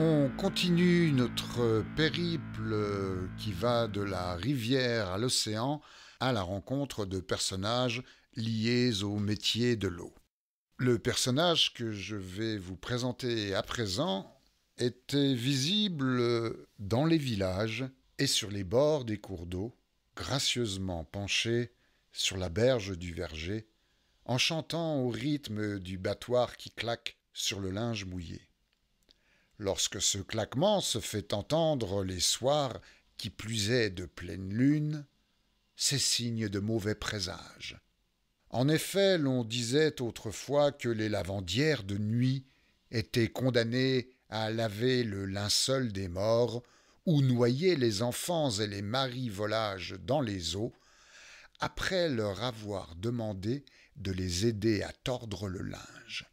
On continue notre périple qui va de la rivière à l'océan à la rencontre de personnages liés au métier de l'eau. Le personnage que je vais vous présenter à présent était visible dans les villages et sur les bords des cours d'eau, gracieusement penché sur la berge du verger, en chantant au rythme du battoir qui claque sur le linge mouillé lorsque ce claquement se fait entendre les soirs qui plusaient de pleine lune, c'est signe de mauvais présage. En effet, l'on disait autrefois que les lavandières de nuit étaient condamnées à laver le linceul des morts ou noyer les enfants et les maris volages dans les eaux, après leur avoir demandé de les aider à tordre le linge.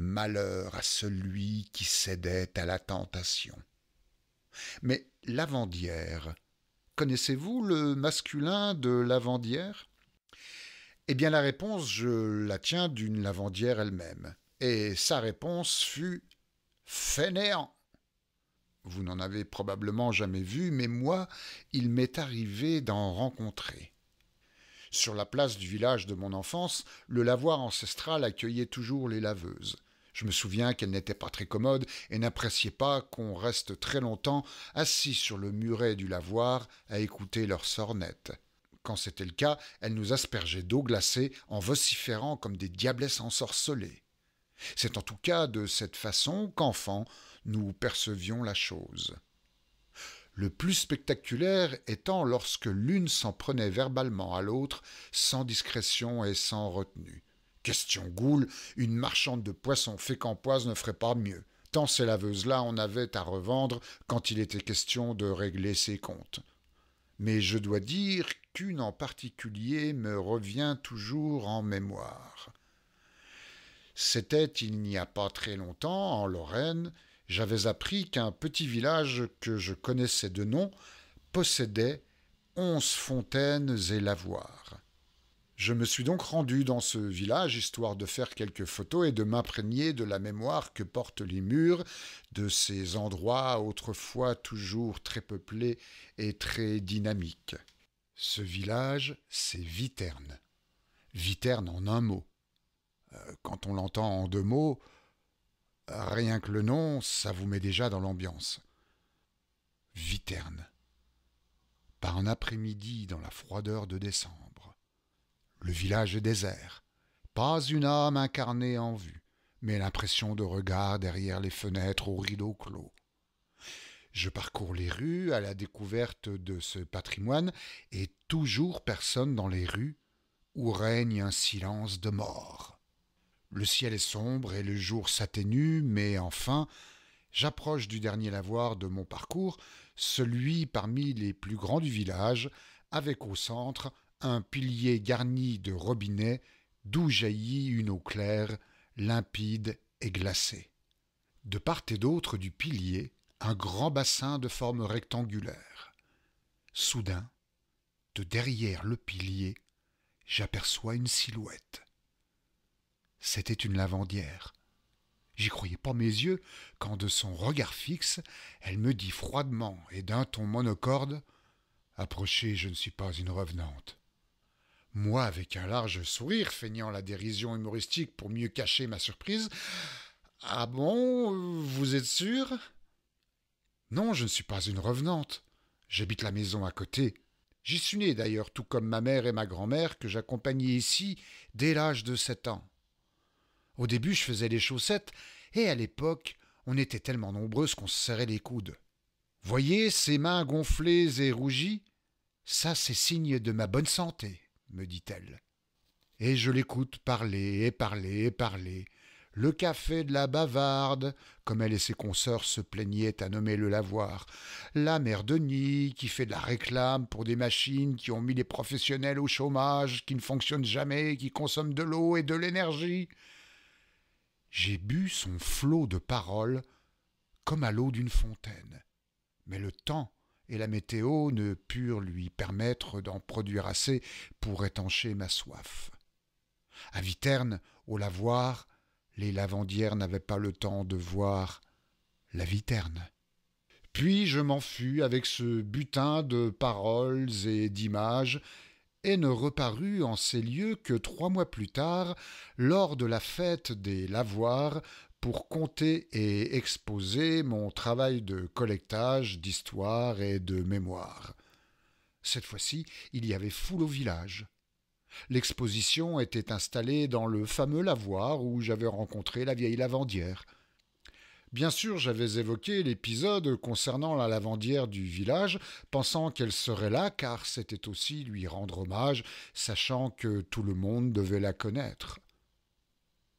Malheur à celui qui cédait à la tentation. Mais Lavandière, connaissez-vous le masculin de Lavandière Eh bien la réponse, je la tiens d'une Lavandière elle-même. Et sa réponse fut fainéant. Vous n'en avez probablement jamais vu, mais moi, il m'est arrivé d'en rencontrer. Sur la place du village de mon enfance, le lavoir ancestral accueillait toujours les laveuses. Je me souviens qu'elle n'était pas très commode et n'appréciaient pas qu'on reste très longtemps assis sur le muret du lavoir à écouter leurs sornettes. Quand c'était le cas, elle nous aspergeait d'eau glacée en vociférant comme des diablesses ensorcelées. C'est en tout cas de cette façon qu'enfant nous percevions la chose. Le plus spectaculaire étant lorsque l'une s'en prenait verbalement à l'autre sans discrétion et sans retenue. Question Goule, une marchande de poissons fécampoise ne ferait pas mieux, tant ces laveuses-là en avaient à revendre quand il était question de régler ses comptes. Mais je dois dire qu'une en particulier me revient toujours en mémoire. C'était il n'y a pas très longtemps, en Lorraine, j'avais appris qu'un petit village que je connaissais de nom possédait onze fontaines et lavoirs. Je me suis donc rendu dans ce village histoire de faire quelques photos et de m'imprégner de la mémoire que portent les murs de ces endroits autrefois toujours très peuplés et très dynamiques. Ce village, c'est Viterne. Viterne en un mot. Euh, quand on l'entend en deux mots, rien que le nom, ça vous met déjà dans l'ambiance. Viterne. Par un après-midi dans la froideur de décembre le village est désert. Pas une âme incarnée en vue, mais l'impression de regard derrière les fenêtres aux rideaux clos. Je parcours les rues à la découverte de ce patrimoine et toujours personne dans les rues où règne un silence de mort. Le ciel est sombre et le jour s'atténue, mais enfin, j'approche du dernier lavoir de mon parcours, celui parmi les plus grands du village, avec au centre un pilier garni de robinets d'où jaillit une eau claire, limpide et glacée. De part et d'autre du pilier, un grand bassin de forme rectangulaire. Soudain, de derrière le pilier, j'aperçois une silhouette. C'était une lavandière. J'y croyais pas mes yeux quand, de son regard fixe, elle me dit froidement et d'un ton monocorde Approchez, je ne suis pas une revenante. Moi, avec un large sourire, feignant la dérision humoristique pour mieux cacher ma surprise. Ah bon, vous êtes sûr Non, je ne suis pas une revenante. J'habite la maison à côté. J'y suis né d'ailleurs, tout comme ma mère et ma grand-mère que j'accompagnais ici dès l'âge de sept ans. Au début, je faisais les chaussettes, et à l'époque, on était tellement nombreuses qu'on se serrait les coudes. Voyez ces mains gonflées et rougies Ça, c'est signe de ma bonne santé me dit-elle. Et je l'écoute parler et parler et parler. Le café de la bavarde, comme elle et ses consœurs se plaignaient à nommer le lavoir. La mère Denis, qui fait de la réclame pour des machines qui ont mis les professionnels au chômage, qui ne fonctionnent jamais, qui consomment de l'eau et de l'énergie. J'ai bu son flot de paroles comme à l'eau d'une fontaine. Mais le temps et la météo ne purent lui permettre d'en produire assez pour étancher ma soif. À Viterne, au lavoir, les lavandières n'avaient pas le temps de voir la Viterne. Puis je m'en fus avec ce butin de paroles et d'images et ne reparut en ces lieux que trois mois plus tard lors de la fête des lavoirs pour compter et exposer mon travail de collectage, d'histoire et de mémoire. Cette fois-ci, il y avait foule au village. L'exposition était installée dans le fameux lavoir où j'avais rencontré la vieille lavandière. Bien sûr, j'avais évoqué l'épisode concernant la lavandière du village, pensant qu'elle serait là, car c'était aussi lui rendre hommage, sachant que tout le monde devait la connaître.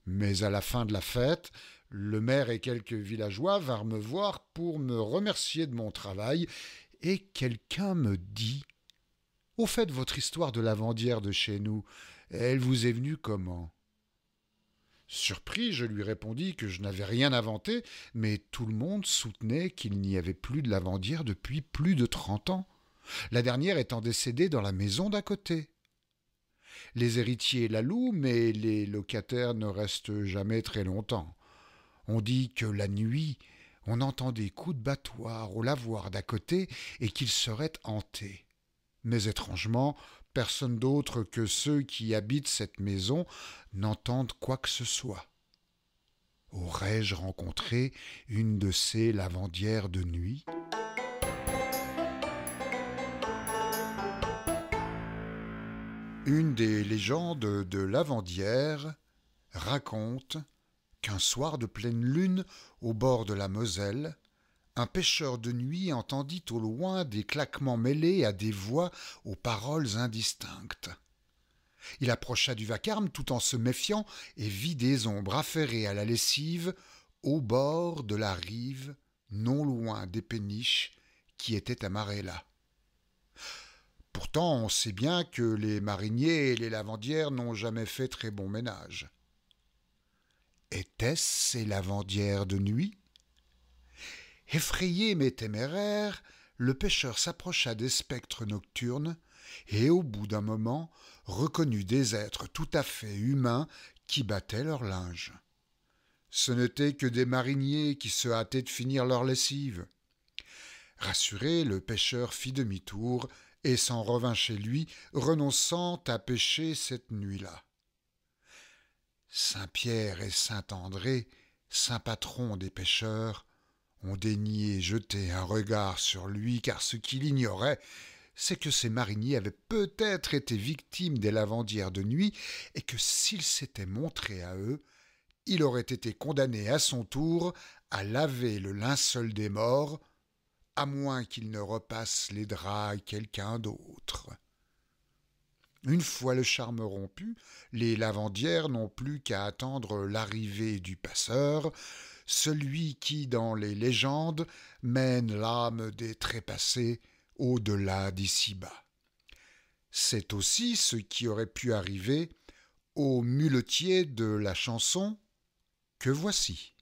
Mais à la fin de la fête, le maire et quelques villageois vinrent me voir pour me remercier de mon travail, et quelqu'un me dit Au fait, votre histoire de lavandière de chez nous, elle vous est venue comment Surpris, je lui répondis que je n'avais rien inventé, mais tout le monde soutenait qu'il n'y avait plus de lavandière depuis plus de trente ans, la dernière étant décédée dans la maison d'à côté. Les héritiers la louent, mais les locataires ne restent jamais très longtemps. On dit que la nuit, on entend des coups de battoir au lavoir d'à côté et qu'ils seraient hantés. Mais étrangement, Personne d'autre que ceux qui habitent cette maison n'entendent quoi que ce soit. Aurais-je rencontré une de ces lavandières de nuit Une des légendes de Lavandière raconte qu'un soir de pleine lune, au bord de la Moselle, un pêcheur de nuit entendit au loin des claquements mêlés à des voix aux paroles indistinctes. Il approcha du vacarme tout en se méfiant et vit des ombres affairées à la lessive au bord de la rive, non loin des péniches qui étaient amarrées là. Pourtant, on sait bien que les mariniers et les lavandières n'ont jamais fait très bon ménage. Étaient-ce ces lavandières de nuit Effrayé mais téméraire, le pêcheur s'approcha des spectres nocturnes et, au bout d'un moment, reconnut des êtres tout à fait humains qui battaient leur linge. Ce n'étaient que des mariniers qui se hâtaient de finir leur lessive. Rassuré, le pêcheur fit demi-tour et s'en revint chez lui, renonçant à pêcher cette nuit-là. Saint Pierre et Saint André, saint patrons des pêcheurs, on daignait jeter un regard sur lui, car ce qu'il ignorait, c'est que ces mariniers avaient peut-être été victimes des lavandières de nuit, et que s'il s'était montré à eux, il aurait été condamné à son tour à laver le linceul des morts, à moins qu'il ne repasse les draps à quelqu'un d'autre. Une fois le charme rompu, les lavandières n'ont plus qu'à attendre l'arrivée du passeur, celui qui, dans les légendes, mène l'âme des trépassés au-delà d'ici-bas. C'est aussi ce qui aurait pu arriver au muletier de la chanson que voici.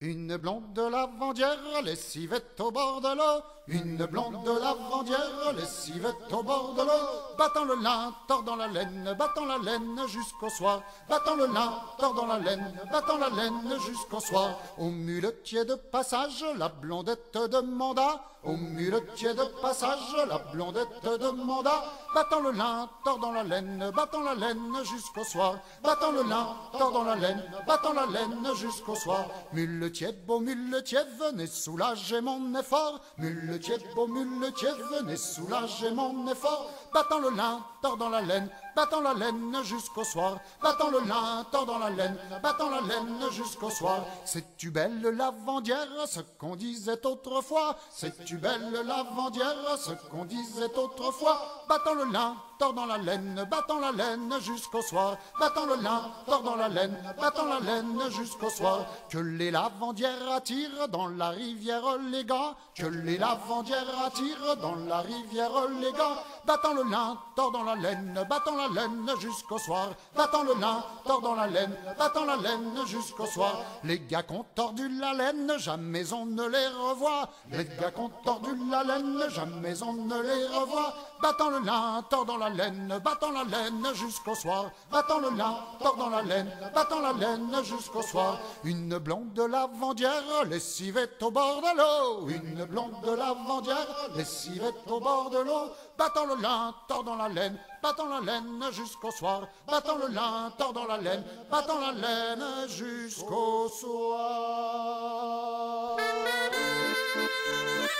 Une blonde de lavandière, les civettes au bord de l'eau. Une blonde de lavandière, les civettes au bord de l'eau. Battant le lin, tordant la laine, battant la laine jusqu'au soir. Battant le lin, tordant la laine, battant la laine jusqu'au soir. Au muletier de passage, la blondette demanda. Au muletier de passage, la blondette demanda. Battant le lin, tordant la laine, battant la laine jusqu'au soir. Battant le lin, tordant la laine, battant la laine jusqu'au soir mille au muletieb, venez soulager mon effort. mille au muletieb, venez soulager mon effort. Battant le lin, tordant la laine, battant la laine jusqu'au soir. Battant le lin, tordant la laine, battant la laine jusqu'au soir. C'est-tu belle lavandière, ce qu'on disait autrefois C'est-tu belle lavandière, ce qu'on disait autrefois Battant le lin, dans la laine, battant la laine jusqu'au soir, battant le lin, tordant la laine, battant la laine jusqu'au soir, que les lavandières attirent dans la rivière les gars, que les lavandières attirent dans la rivière les gars, battant le lin, tordant la laine, battant la laine jusqu'au soir, battant le lin, tordant la laine, battant la laine jusqu'au soir, les gars qu'on tordu la laine, jamais on ne les revoit, les gars ont tordu la laine, jamais on ne les revoit, battant le lin, tordant la la laine, battant la laine jusqu'au soir, battant le lin, tordant la laine, battant la laine jusqu'au soir. Une blonde de lavandière, civettes au bord de l'eau, une blonde de lavandière, civettes au bord de l'eau, battant le lin, tordons la laine, battant la laine jusqu'au soir, battant le lin, tordant la laine, battant la laine jusqu'au soir.